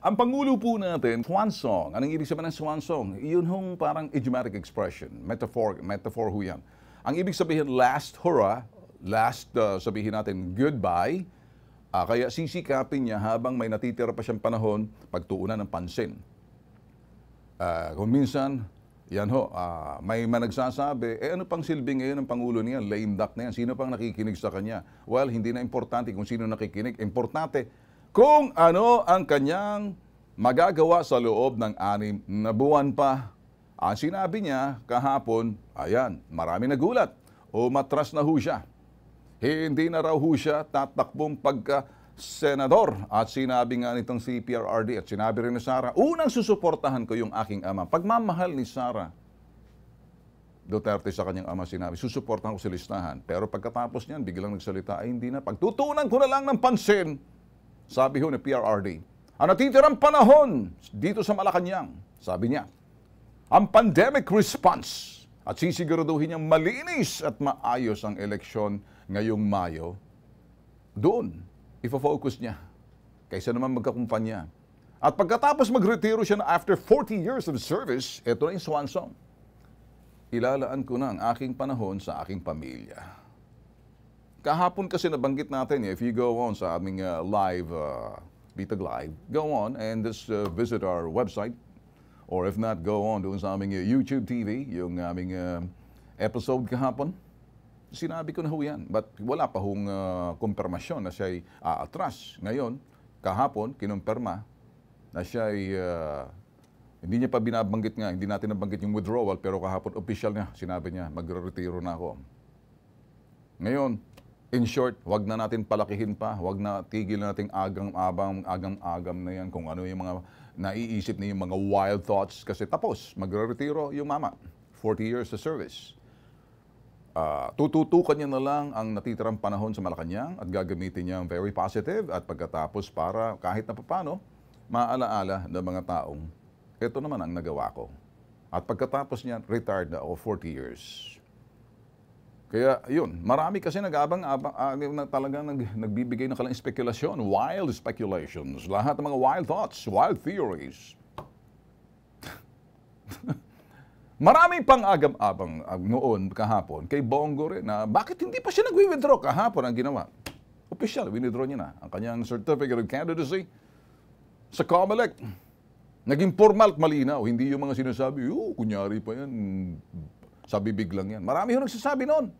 Ang Pangulo po natin, swan song. Anong ibig sabihin ng swan song? Iyon hong parang idiomatic expression. Metaphor, metaphor ho yan. Ang ibig sabihin, last hurrah, last uh, sabihin natin goodbye, uh, kaya sisikapin niya habang may natitira pa siyang panahon, pagtuunan ng pansin. Uh, kung minsan, yan ho, uh, may managsasabi, eh ano pang silbi ngayon ng Pangulo niya? Lame duck na yan. Sino pang nakikinig sa kanya? Well, hindi na importante kung sino nakikinig. Importante, kung ano ang kanyang magagawa sa loob ng anim na buwan pa. Ang sinabi niya kahapon, ayan, marami nagulat o matras na ho siya. Hindi na raw ho siya tatakbong pagka senador at sinabi nga nitong CPRRD at sinabi rin ni Sara, unang susuportahan ko yung aking ama. Pagmamahal ni Sara, Duterte sa kanyang ama sinabi, susuportahan ko si listahan. Pero pagkatapos niyan, biglang nagsalita, ay hindi na, pagtutunan ko na lang ng pansin sabi ho ni PRRD. Ang natitirang panahon dito sa Malacanang, sabi niya, ang pandemic response at sisiguraduhin niyang malinis at maayos ang eleksyon ngayong Mayo, doon, ifo-focus niya kaysa naman magkakumpanya. At pagkatapos magretiro siya na after 40 years of service, ito na yung swan song. Ilalaan ko na ang aking panahon sa aking pamilya. Kahapon kasi nabanggit natin, if you go on sa aming uh, live, uh, Bitag Live, go on and just uh, visit our website. Or if not, go on doon sa aming uh, YouTube TV, yung aming uh, episode kahapon. Sinabi ko na ho yan. But wala pa hong uh, kumpirmasyon na siya'y aatras. Uh, Ngayon, kahapon, kinumpirma na siya'y uh, hindi niya pa binabanggit nga, hindi natin nabanggit yung withdrawal, pero kahapon official niya, sinabi niya, magre-retiro na ako. Ngayon, In short, wag na natin palakihin pa, wag na tigil na nating agang-abang, agam-agam na yan kung ano yung mga naiisip na yung mga wild thoughts kasi tapos, magre-retiro yung mama. 40 years of service. Uh, tututukan niya na lang ang natitirang panahon sa Malacanang at gagamitin niya ang very positive at pagkatapos para kahit na papano, maalaala ng mga taong, ito naman ang nagawa ko. At pagkatapos niya, retired na ako 40 years. Kaya yun, marami kasi nag-abang, abang, uh, na talaga nag, nagbibigay ng kalang spekulasyon, wild speculations, lahat ng mga wild thoughts, wild theories. Marami pang agam-abang ah, noon kahapon kay Bongo rin na bakit hindi pa siya nag withdraw kahapon ang ginawa. Official, winidraw niya na ang kanyang certificate of candidacy sa COMELEC. Naging formal at malinaw, hindi yung mga sinasabi, oh, kunyari pa yan, sabi biglang yan. Marami yung nagsasabi noon.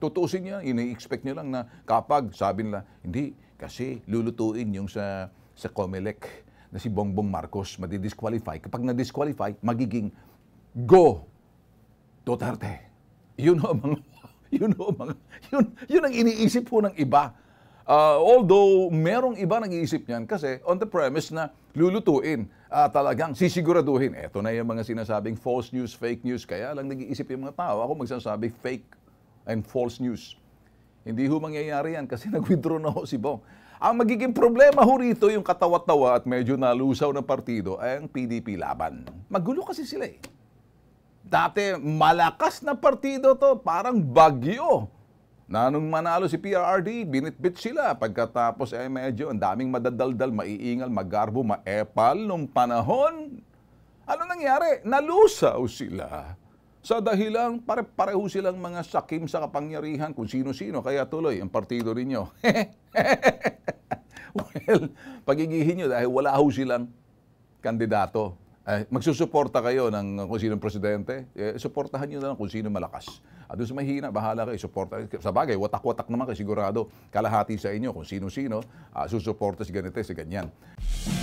Tutusin niya, ini-expect niya lang na kapag sabi nila, hindi, kasi lulutuin yung sa, sa Comelec na si Bongbong Marcos madidisqualify. Kapag na-disqualify, magiging go Duterte. Yun ho mga, yun ho mga, yun, yun ang iniisip po ng iba. Uh, although, merong iba nag-iisip niyan kasi on the premise na lulutuin, uh, talagang sisiguraduhin. Ito na yung mga sinasabing false news, fake news. Kaya lang nag-iisip yung mga tao. Ako magsasabi fake and false news. Hindi ho mangyayari yan kasi nag-withdraw na ho si Bong. Ang magiging problema ho rito yung katawa-tawa at medyo nalusaw na partido ay ang PDP laban. Magulo kasi sila eh. Dati malakas na partido to, parang bagyo na nung manalo si PRRD, binitbit sila. Pagkatapos ay eh, medyo ang daming madadaldal, maiingal, magarbo, maepal nung panahon. Ano nangyari? Nalusaw sila sa dahilan pare-pareho silang mga sakim sa kapangyarihan kung sino-sino. Kaya tuloy, ang partido ninyo. well, pagigihin nyo dahil wala ho silang kandidato. Uh, magsusuporta kayo ng kung sino presidente, eh, suportahan nyo na lang kung sino malakas. At ah, doon sa mahina, bahala kayo, suporta. Sa bagay, watak-watak naman kayo sigurado, kalahati sa inyo kung sino-sino, uh, susuporta si ganito, si ganyan.